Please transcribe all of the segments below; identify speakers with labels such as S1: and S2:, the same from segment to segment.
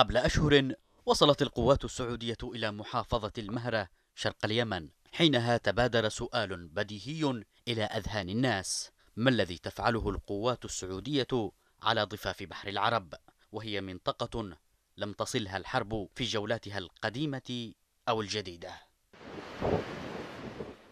S1: قبل أشهر وصلت القوات السعودية إلى محافظة المهرة شرق اليمن حينها تبادر سؤال بديهي إلى أذهان الناس ما الذي تفعله القوات السعودية على ضفاف بحر العرب وهي منطقة لم تصلها الحرب في جولاتها القديمة أو الجديدة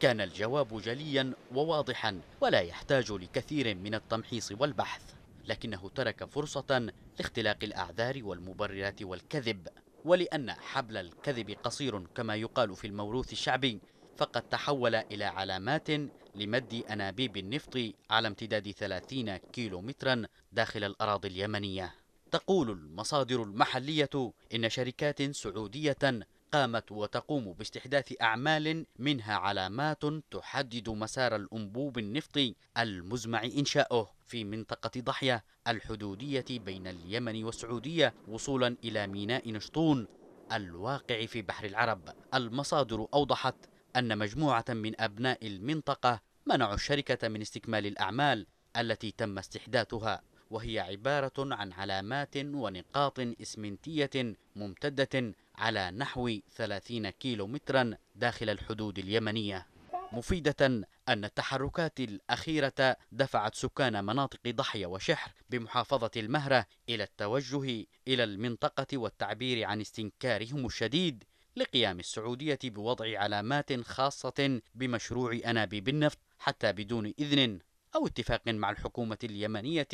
S1: كان الجواب جليا وواضحا ولا يحتاج لكثير من التمحيص والبحث لكنه ترك فرصة لاختلاق الأعذار والمبررات والكذب ولأن حبل الكذب قصير كما يقال في الموروث الشعبي فقد تحول إلى علامات لمد أنابيب النفط على امتداد 30 كيلو مترا داخل الأراضي اليمنية تقول المصادر المحلية إن شركات سعودية قامت وتقوم باستحداث أعمال منها علامات تحدد مسار الأنبوب النفطي المزمع إنشاؤه في منطقة ضحية الحدودية بين اليمن والسعودية وصولا إلى ميناء نشطون الواقع في بحر العرب المصادر أوضحت أن مجموعة من أبناء المنطقة منعوا الشركة من استكمال الأعمال التي تم استحداثها وهي عبارة عن علامات ونقاط إسمنتية ممتدة على نحو 30 كيلو مترا داخل الحدود اليمنية مفيدة أن التحركات الأخيرة دفعت سكان مناطق ضحية وشحر بمحافظة المهرة إلى التوجه إلى المنطقة والتعبير عن استنكارهم الشديد لقيام السعودية بوضع علامات خاصة بمشروع أنابيب النفط حتى بدون إذن أو اتفاق مع الحكومة اليمنية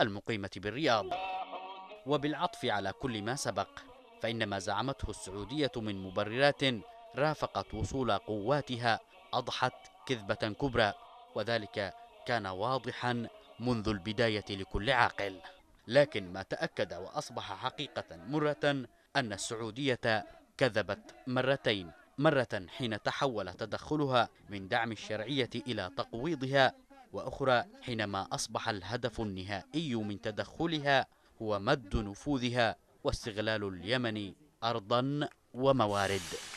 S1: المقيمة بالرياض وبالعطف على كل ما سبق فإن ما زعمته السعودية من مبررات رافقت وصول قواتها أضحت كذبة كبرى وذلك كان واضحا منذ البداية لكل عاقل لكن ما تأكد وأصبح حقيقة مرة أن السعودية كذبت مرتين مرة حين تحول تدخلها من دعم الشرعية إلى تقويضها وأخرى حينما أصبح الهدف النهائي من تدخلها هو مد نفوذها واستغلال اليمن أرضا وموارد